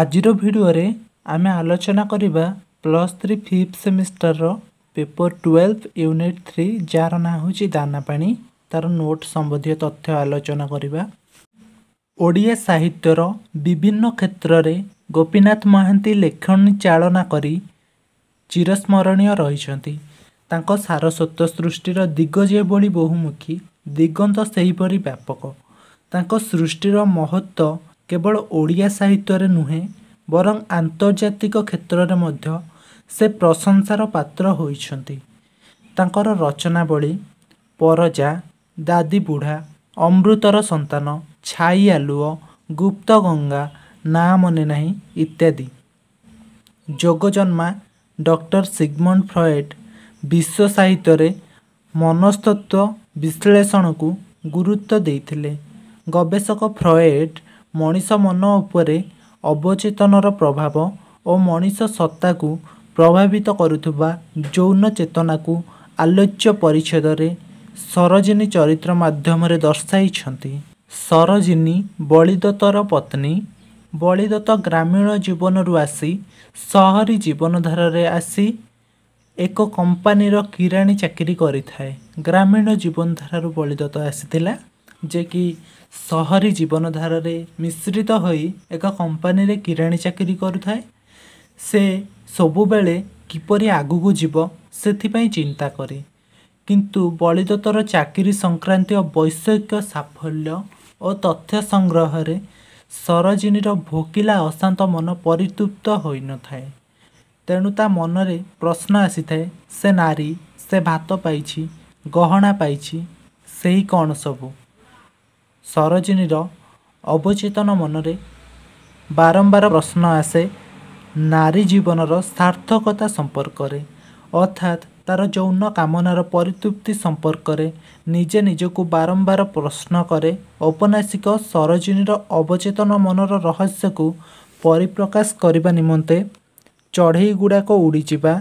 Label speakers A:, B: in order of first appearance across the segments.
A: ଆଜିର ଭିଡ଼ିଓରେ ଆମେ ଆଲୋଚନା କରିବା ପ୍ଲସ୍ ଥ୍ରୀ ଫିଫ୍ଥ ସେମିଷ୍ଟରର ପେପର ଟୁଏଲ୍ଭ ୟୁନିଟ୍ ଥ୍ରୀ ଯାହାର ନାଁ ହେଉଛି ଦାନାପାଣି ତା'ର ନୋଟ୍ ସମ୍ବନ୍ଧୀୟ ତଥ୍ୟ ଆଲୋଚନା କରିବା ଓଡ଼ିଆ ସାହିତ୍ୟର ବିଭିନ୍ନ କ୍ଷେତ୍ରରେ ଗୋପୀନାଥ ମହାନ୍ତି ଲେଖଣୀ ଚାଳନା କରି ଚିରସ୍ମରଣୀୟ ରହିଛନ୍ତି ତାଙ୍କ ସାରସ୍ୱତ ସୃଷ୍ଟିର ଦିଗ ଯେଭଳି ବହୁମୁଖୀ ଦିଗନ୍ତ ସେହିପରି ବ୍ୟାପକ ତାଙ୍କ ସୃଷ୍ଟିର ମହତ୍ତ୍ୱ କେବଳ ଓଡ଼ିଆ ସାହିତ୍ୟରେ ନୁହେଁ ବରଂ ଆନ୍ତର୍ଜାତିକ କ୍ଷେତ୍ରରେ ମଧ୍ୟ ସେ ପ୍ରଶଂସାର ପାତ୍ର ହୋଇଛନ୍ତି ତାଙ୍କର ରଚନାବଳୀ ପରଜା ଦାଦି ବୁଢ଼ା ଅମୃତର ସନ୍ତାନ ଛାଇ ଆଲୁଅ ଗୁପ୍ତ ଗଙ୍ଗା ନା ମନେ ନାହିଁ ଇତ୍ୟାଦି ଯୋଗଜନ୍ମା ଡକ୍ଟର ସିଗମଣ୍ଡ ଫ୍ରଏଡ୍ ବିଶ୍ୱ ସାହିତ୍ୟରେ ମନସ୍ତତ୍ଵ ବିଶ୍ଳେଷଣକୁ ଗୁରୁତ୍ୱ ଦେଇଥିଲେ ଗବେଷକ ଫ୍ରଏଟ୍ ମଣିଷ ମନ ଉପରେ ଅବଚେତନର ପ୍ରଭାବ ଓ ମଣିଷ ସତ୍ତାକୁ ପ୍ରଭାବିତ କରୁଥିବା ଯୌନ ଚେତନାକୁ ଆଲୋଚ୍ୟ ପରିଚ୍ଛେଦରେ ସରୋଜିନୀ ଚରିତ୍ର ମାଧ୍ୟମରେ ଦର୍ଶାଇଛନ୍ତି ସରୋଜିନୀ ବଳିଦତ୍ତର ପତ୍ନୀ ବଳିଦତ୍ତ ଗ୍ରାମୀଣ ଜୀବନରୁ ଆସି ସହରୀ ଜୀବନଧାରାରେ ଆସି ଏକ କମ୍ପାନୀର କିରାଣୀ ଚାକିରି କରିଥାଏ ଗ୍ରାମୀଣ ଜୀବନଧାରାରୁ ବଳିଦତ୍ତ ଆସିଥିଲା ଯିଏକି ସହରୀ ଜୀବନଧାରାରେ ମିଶ୍ରିତ ହୋଇ ଏକ କମ୍ପାନୀରେ କିରାଣୀ ଚାକିରି କରୁଥାଏ ସେ ସବୁବେଳେ କିପରି ଆଗକୁ ଯିବ ସେଥିପାଇଁ ଚିନ୍ତା କରେ କିନ୍ତୁ ବଳିଦତ୍ତର ଚାକିରି ସଂକ୍ରାନ୍ତୀୟ ବୈଷୟିକ ସାଫଲ୍ୟ ଓ ତଥ୍ୟ ସଂଗ୍ରହରେ ସରୋଜିନୀର ଭୋକିଲା ଅଶାନ୍ତ ମନ ପରିତୃପ୍ତ ହୋଇନଥାଏ ତେଣୁ ତା ମନରେ ପ୍ରଶ୍ନ ଆସିଥାଏ ସେ ନାରୀ ସେ ଭାତ ପାଇଛି ଗହଣା ପାଇଛି ସେହି କ'ଣ ସବୁ ସରୋଜିନୀର ଅବଚେତନ ମନରେ ବାରମ୍ବାର ପ୍ରଶ୍ନ ଆସେ ନାରୀ ଜୀବନର ସାର୍ଥକତା ସମ୍ପର୍କରେ ଅର୍ଥାତ୍ ତା'ର ଯୌନ କାମନାର ପରିତୃପ୍ତି ସମ୍ପର୍କରେ ନିଜେ ନିଜକୁ ବାରମ୍ବାର ପ୍ରଶ୍ନ କରେ ଔପନ୍ୟାସିକ ସରୋଜିନୀର ଅବଚେତନ ମନର ରହସ୍ୟକୁ ପରିପ୍ରକାଶ କରିବା ନିମନ୍ତେ ଚଢ଼େଇ ଗୁଡ଼ାକ ଉଡ଼ିଯିବା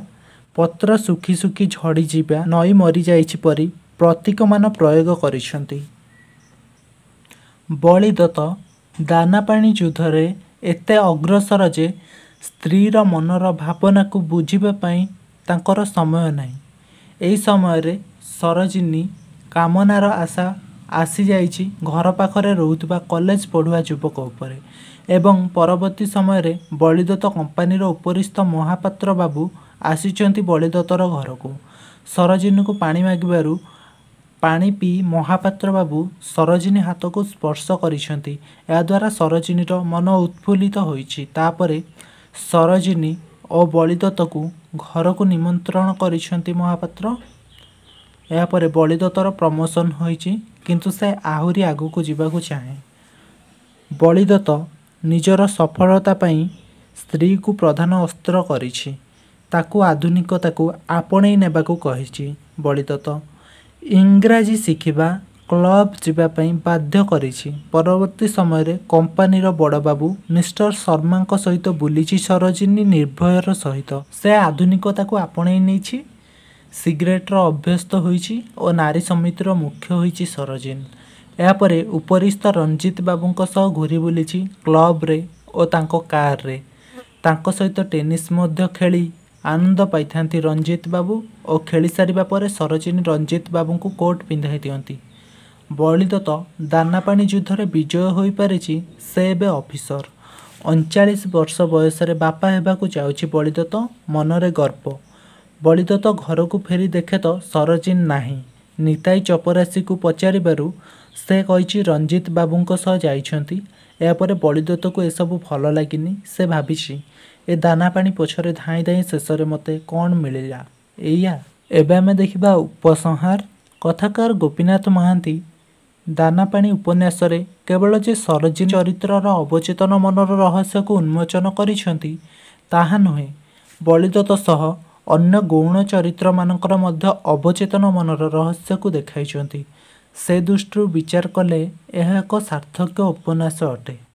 A: ପତ୍ର ଶୁଖି ଶୁଖି ଝଡ଼ିଯିବା ନଈ ମରିଯାଇଛି ପରି ପ୍ରତୀକମାନ ପ୍ରୟୋଗ କରିଛନ୍ତି ବଳିଦତ୍ତ ଦାନା ପାଣି ଯୁଦ୍ଧରେ ଏତେ ଅଗ୍ରସର ଯେ ସ୍ତ୍ରୀର ମନର ଭାବନାକୁ ବୁଝିବା ପାଇଁ ତାଙ୍କର ସମୟ ନାହିଁ ଏହି ସମୟରେ ସରୋଜିନୀ କାମନାର ଆଶା ଆସିଯାଇଛି ଘର ପାଖରେ ରହୁଥିବା କଲେଜ ପଢ଼ୁଆ ଯୁବକ ଉପରେ ଏବଂ ପରବର୍ତ୍ତୀ ସମୟରେ ବଳିଦତ୍ତ କମ୍ପାନୀର ଉପରିସ୍ଥ ମହାପାତ୍ର ବାବୁ ଆସିଛନ୍ତି ବଳିଦତ୍ତର ଘରକୁ ସରୋଜିନୀକୁ ପାଣି ମାଗିବାରୁ ପାଣି ପିଇ ମହାପାତ୍ର ବାବୁ ସରୋଜିନୀ ହାତକୁ ସ୍ପର୍ଶ କରିଛନ୍ତି ଏହାଦ୍ୱାରା ସରୋଜିନୀର ମନ ଉତ୍ଫୁଲ୍ଲିତ ହୋଇଛି ତାପରେ ସରୋଜିନୀ ଓ ବଳିଦତ୍ତକୁ ଘରକୁ ନିମନ୍ତ୍ରଣ କରିଛନ୍ତି ମହାପାତ୍ର ଏହାପରେ ବଳିଦତ୍ତର ପ୍ରମୋସନ୍ ହୋଇଛି କିନ୍ତୁ ସେ ଆହୁରି ଆଗକୁ ଯିବାକୁ ଚାହେଁ ବଳିଦତ୍ତ ନିଜର ସଫଳତା ପାଇଁ ସ୍ତ୍ରୀକୁ ପ୍ରଧାନ ଅସ୍ତ୍ର କରିଛି ତାକୁ ଆଧୁନିକତାକୁ ଆପଣେଇ ନେବାକୁ କହିଛି ବଳିଦତ୍ତ ଇଂରାଜୀ ଶିଖିବା କ୍ଲବ୍ ଯିବା ପାଇଁ ବାଧ୍ୟ କରିଛି ପରବର୍ତ୍ତୀ ସମୟରେ କମ୍ପାନୀର ବଡ଼ବାବୁ ମିଷ୍ଟର ଶର୍ମାଙ୍କ ସହିତ ବୁଲିଛି ସରୋଜିନୀ ନିର୍ଭୟର ସହିତ ସେ ଆଧୁନିକତାକୁ ଆପଣେଇ ନେଇଛି ସିଗାରେଟ୍ର ଅଭ୍ୟସ୍ତ ହୋଇଛି ଓ ନାରୀ ସମିତିର ମୁଖ୍ୟ ହୋଇଛି ସରୋଜିନ ଏହାପରେ ଉପରିସ୍ଥ ରଞ୍ଜିତ ବାବୁଙ୍କ ସହ ଘୁରି ବୁଲିଛି କ୍ଲବ୍ରେ ଓ ତାଙ୍କ କାର୍ରେ ତାଙ୍କ ସହିତ ଟେନିସ୍ ମଧ୍ୟ ଖେଳି ଆନନ୍ଦ ପାଇଥାନ୍ତି ରଞ୍ଜିତ ବାବୁ ଓ ଖେଳି ସାରିବା ପରେ ସରୋଜିନୀ ରଞ୍ଜିତ ବାବୁଙ୍କୁ କୋର୍ଟ ପିନ୍ଧାଇ ଦିଅନ୍ତି ବଳିଦତ୍ତ ଦାନା ପାଣି ଯୁଦ୍ଧରେ ବିଜୟ ହୋଇପାରିଛି ସେ ଏବେ ଅଫିସର ଅଣଚାଳିଶ ବର୍ଷ ବୟସରେ ବାପା ହେବାକୁ ଯାଉଛି ବଳିଦତ୍ତ ମନରେ ଗର୍ବ ବଳିଦତ୍ତ ଘରକୁ ଫେରି ଦେଖେ ତ ସରୋଜିନ ନାହିଁ ନିତାଇ ଚପରାଶିକୁ ପଚାରିବାରୁ ସେ କହିଛି ରଞ୍ଜିତ ବାବୁଙ୍କ ସହ ଯାଇଛନ୍ତି ଏହାପରେ ବଳିଦତ୍ତକୁ ଏସବୁ ଭଲ ଲାଗିନି ସେ ଭାବିଛି ଏ ଦାନା ପାଣି ପଛରେ ଧାଇଁ ଧାଇଁ ଶେଷରେ ମୋତେ କ'ଣ ମିଳିଲା ଏଇଆ ଏବେ ଆମେ ଦେଖିବା ଉପସଂହାର କଥାକାର ଗୋପୀନାଥ ମହାନ୍ତି ଦାନା ପାଣି ଉପନ୍ୟାସରେ କେବଳ ଯେ ସରୋଜିନୀ ଚରିତ୍ରର ଅବଚେତନ ମନର ରହସ୍ୟକୁ ଉନ୍ମୋଚନ କରିଛନ୍ତି ତାହା ନୁହେଁ ବଳିଦତ୍ତ ସହ ଅନ୍ୟ ଗୌଣ ଚରିତ୍ରମାନଙ୍କର ମଧ୍ୟ ଅବଚେତନ ମନର ରହସ୍ୟକୁ ଦେଖାଇଛନ୍ତି ସେ ଦୃଷ୍ଟିରୁ ବିଚାର କଲେ ଏହା ଏକ ସାର୍ଥକ ଉପନ୍ୟାସ ଅଟେ